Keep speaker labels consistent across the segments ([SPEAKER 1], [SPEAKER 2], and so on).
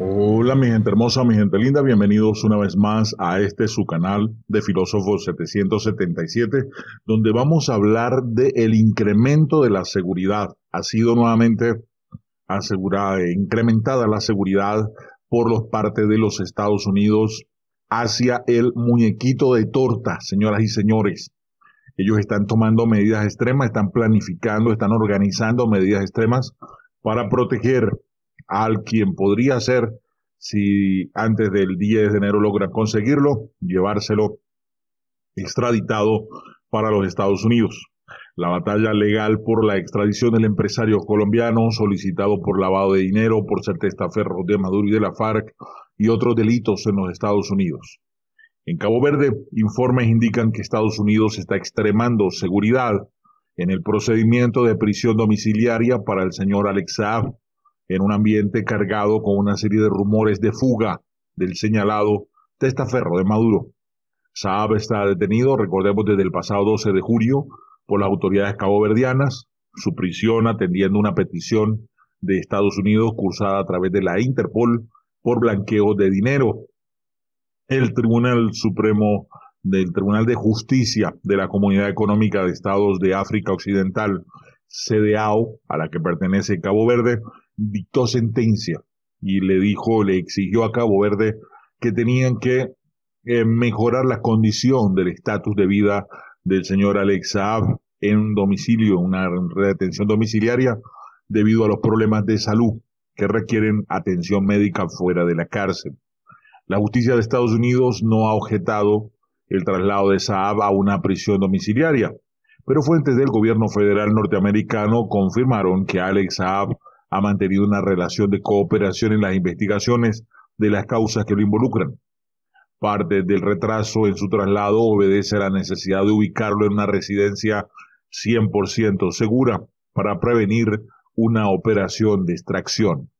[SPEAKER 1] Hola mi gente hermosa, mi gente linda, bienvenidos una vez más a este su canal de Filósofo 777, donde vamos a hablar del el incremento de la seguridad. Ha sido nuevamente asegurada, incrementada la seguridad por los parte de los Estados Unidos hacia el muñequito de torta, señoras y señores. Ellos están tomando medidas extremas, están planificando, están organizando medidas extremas para proteger al quien podría ser, si antes del 10 de enero logra conseguirlo, llevárselo extraditado para los Estados Unidos. La batalla legal por la extradición del empresario colombiano solicitado por lavado de dinero, por ser testaferro de Maduro y de la FARC y otros delitos en los Estados Unidos. En Cabo Verde, informes indican que Estados Unidos está extremando seguridad en el procedimiento de prisión domiciliaria para el señor Alex en un ambiente cargado con una serie de rumores de fuga del señalado testaferro de Maduro. Saab está detenido, recordemos, desde el pasado 12 de julio por las autoridades caboverdianas, su prisión atendiendo una petición de Estados Unidos cursada a través de la Interpol por blanqueo de dinero. El Tribunal Supremo del Tribunal de Justicia de la Comunidad Económica de Estados de África Occidental, CDAO, a la que pertenece Cabo Verde, dictó sentencia y le dijo, le exigió a Cabo Verde que tenían que eh, mejorar la condición del estatus de vida del señor Alex Saab en un domicilio, una retención domiciliaria, debido a los problemas de salud que requieren atención médica fuera de la cárcel. La justicia de Estados Unidos no ha objetado el traslado de Saab a una prisión domiciliaria, pero fuentes del gobierno federal norteamericano confirmaron que Alex Saab ha mantenido una relación de cooperación en las investigaciones de las causas que lo involucran. Parte del retraso en su traslado obedece a la necesidad de ubicarlo en una residencia 100% segura para prevenir una operación de extracción.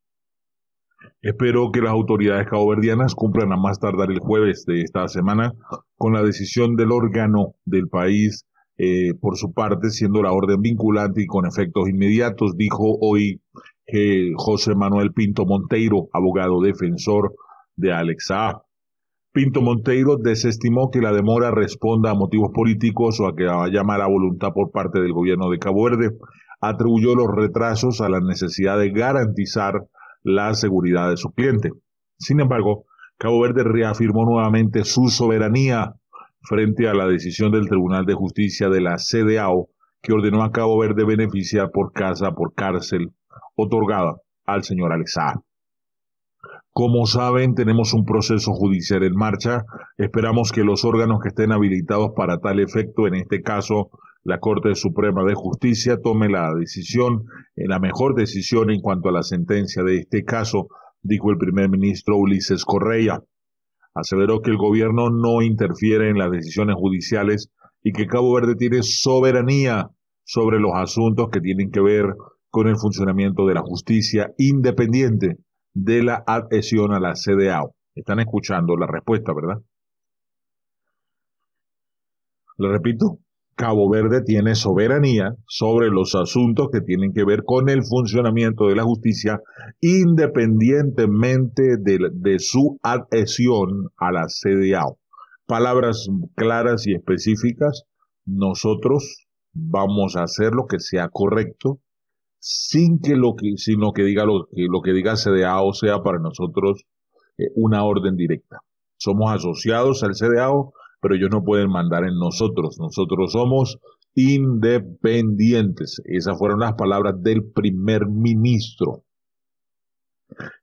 [SPEAKER 1] Espero que las autoridades caboverdianas cumplan a más tardar el jueves de esta semana con la decisión del órgano del país eh, por su parte, siendo la orden vinculante y con efectos inmediatos, dijo hoy José Manuel Pinto Monteiro, abogado defensor de Alexa Pinto Monteiro desestimó que la demora responda a motivos políticos o a que haya mala voluntad por parte del gobierno de Cabo Verde. Atribuyó los retrasos a la necesidad de garantizar la seguridad de su cliente. Sin embargo, Cabo Verde reafirmó nuevamente su soberanía frente a la decisión del Tribunal de Justicia de la CDAO que ordenó a Cabo Verde beneficiar por casa, por cárcel otorgada al señor Alexar. Como saben, tenemos un proceso judicial en marcha. Esperamos que los órganos que estén habilitados para tal efecto, en este caso la Corte Suprema de Justicia, tome la decisión, la mejor decisión en cuanto a la sentencia de este caso, dijo el primer ministro Ulises Correa. Aseveró que el gobierno no interfiere en las decisiones judiciales y que Cabo Verde tiene soberanía sobre los asuntos que tienen que ver con el funcionamiento de la justicia independiente de la adhesión a la CDAO. Están escuchando la respuesta, ¿verdad? Le repito, Cabo Verde tiene soberanía sobre los asuntos que tienen que ver con el funcionamiento de la justicia independientemente de, su adhesión a la CDAO. Palabras claras y específicas, nosotros vamos a hacer lo que sea correcto sin que lo que, que diga lo que, diga CDAO sea para nosotros eh, una orden directa. Somos asociados al CDAO, pero ellos no pueden mandar en nosotros. Nosotros somos independientes. Esas fueron las palabras del primer ministro.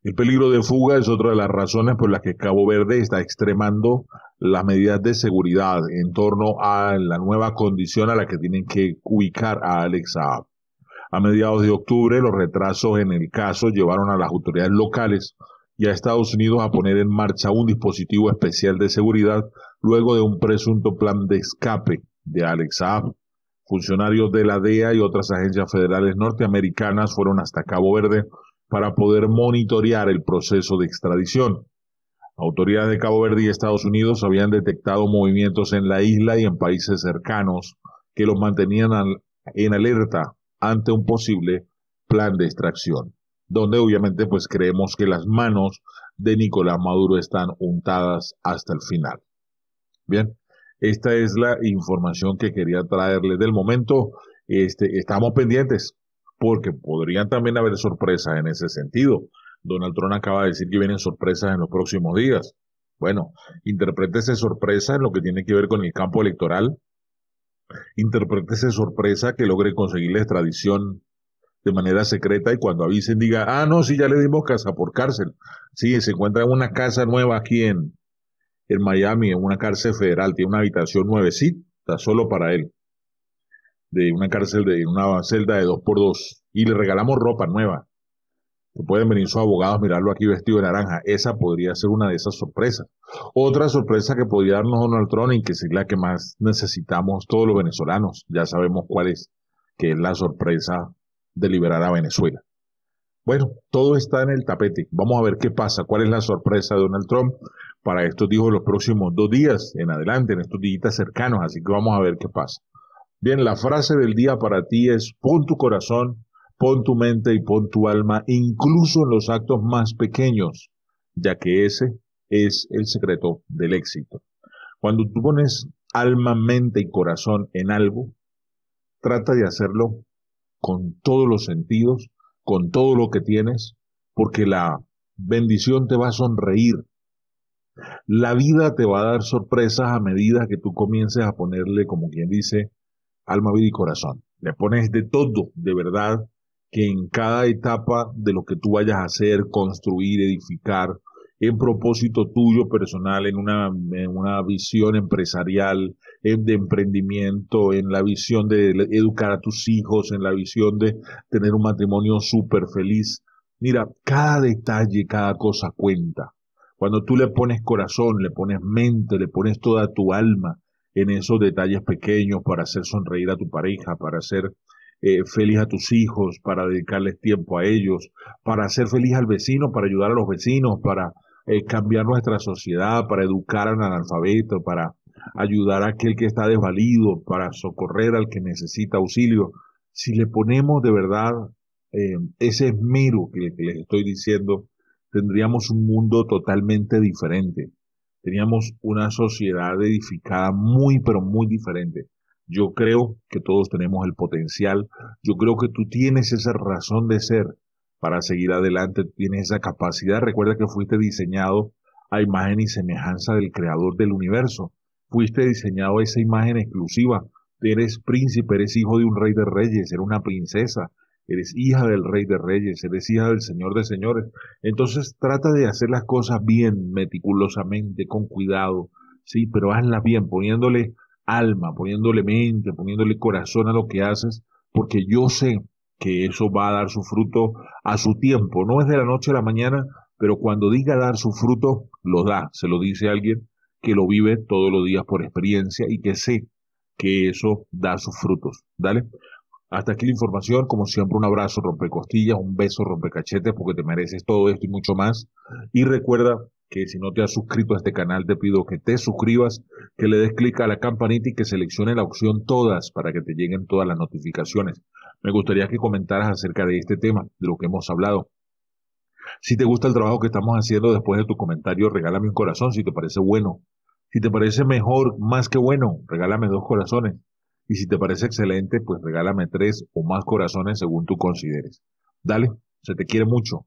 [SPEAKER 1] El peligro de fuga es otra de las razones por las que Cabo Verde está extremando las medidas de seguridad en torno a la nueva condición a la que tienen que ubicar a Alex Saab. A mediados de octubre, los retrasos en el caso llevaron a las autoridades locales y a Estados Unidos a poner en marcha un dispositivo especial de seguridad luego de un presunto plan de escape de Alex Saab. Funcionarios de la DEA y otras agencias federales norteamericanas fueron hasta Cabo Verde para poder monitorear el proceso de extradición. Autoridades de Cabo Verde y Estados Unidos habían detectado movimientos en la isla y en países cercanos que los mantenían en alerta ante un posible plan de extracción, donde obviamente pues creemos que las manos de Nicolás Maduro están untadas hasta el final. Bien, esta es la información que quería traerles del momento. Este, estamos pendientes porque podrían también haber sorpresas en ese sentido. Donald Trump acaba de decir que vienen sorpresas en los próximos días. Bueno, interprétese sorpresa en lo que tiene que ver con el campo electoral, esa sorpresa que logre conseguir la extradición de manera secreta y cuando avisen diga, ah, no, si ya le dimos casa por cárcel. Sí, se encuentra en una casa nueva aquí en, en Miami, en una cárcel federal, tiene una habitación nuevecita solo para él, de una cárcel, de una celda de dos por dos, y le regalamos ropa nueva pueden venir sus abogados, mirarlo aquí vestido de naranja. Esa podría ser una de esas sorpresas. Otra sorpresa que podría darnos Donald Trump y que es la que más necesitamos todos los venezolanos, ya sabemos cuál es, que es la sorpresa de liberar a Venezuela. Bueno, todo está en el tapete. Vamos a ver qué pasa, cuál es la sorpresa de Donald Trump para estos, dijo, los próximos dos días en adelante, en estos días cercanos, así que vamos a ver qué pasa. Bien, la frase del día para ti es, pon tu corazón Pon tu mente y pon tu alma incluso en los actos más pequeños, ya que ese es el secreto del éxito. Cuando tú pones alma, mente y corazón en algo, trata de hacerlo con todos los sentidos, con todo lo que tienes, porque la bendición te va a sonreír. La vida te va a dar sorpresas a medida que tú comiences a ponerle, como quien dice, alma, vida y corazón. Le pones de todo, de verdad, que en cada etapa de lo que tú vayas a hacer, construir, edificar, en propósito tuyo personal, en una, una visión empresarial, en, de emprendimiento, en la visión de educar a tus hijos, en la visión de tener un matrimonio súper feliz. Mira, cada detalle, cada cosa cuenta. Cuando tú le pones corazón, le pones mente, le pones toda tu alma en esos detalles pequeños para hacer sonreír a tu pareja, para hacer eh, feliz a tus hijos, para dedicarles tiempo a ellos, para hacer feliz al vecino, para ayudar a los vecinos, para eh, cambiar nuestra sociedad, para educar al analfabeto, para ayudar a aquel que está desvalido, para socorrer al que necesita auxilio. Si le ponemos de verdad eh, ese esmero que, les estoy diciendo, tendríamos un mundo totalmente diferente. tendríamos una sociedad edificada muy, pero muy diferente. Yo creo que todos tenemos el potencial, yo creo que tú tienes esa razón de ser para seguir adelante, tienes esa capacidad. Recuerda que fuiste diseñado a imagen y semejanza del creador del universo, fuiste diseñado a esa imagen exclusiva. Eres príncipe, eres hijo de un rey de reyes, eres una princesa, eres hija del rey de reyes, eres hija del señor de señores. Entonces trata de hacer las cosas bien, meticulosamente, con cuidado, sí, pero hazlas bien, poniéndole alma, poniéndole mente, poniéndole corazón a lo que haces, porque yo sé que eso va a dar su fruto a su tiempo. No es de la noche a la mañana, pero cuando diga dar su fruto, lo da. Se lo dice alguien que lo vive todos los días por experiencia y que sé que eso da sus frutos. ¿Dale? Hasta aquí la información. Como siempre, un abrazo, rompe costillas, un beso, rompe cachetes, porque te mereces todo esto y mucho más. Y recuerda que si no te has suscrito a este canal, te pido que te suscribas, que le des clic a la campanita y que seleccione la opción todas para que te lleguen todas las notificaciones. Me gustaría que comentaras acerca de este tema, de lo que hemos hablado. Si te gusta el trabajo que estamos haciendo después de tu comentario, regálame un corazón si te parece bueno. Si te parece mejor, más que bueno, regálame dos corazones. Y si te parece excelente, pues regálame tres o más corazones según tú consideres. Dale, se te quiere mucho.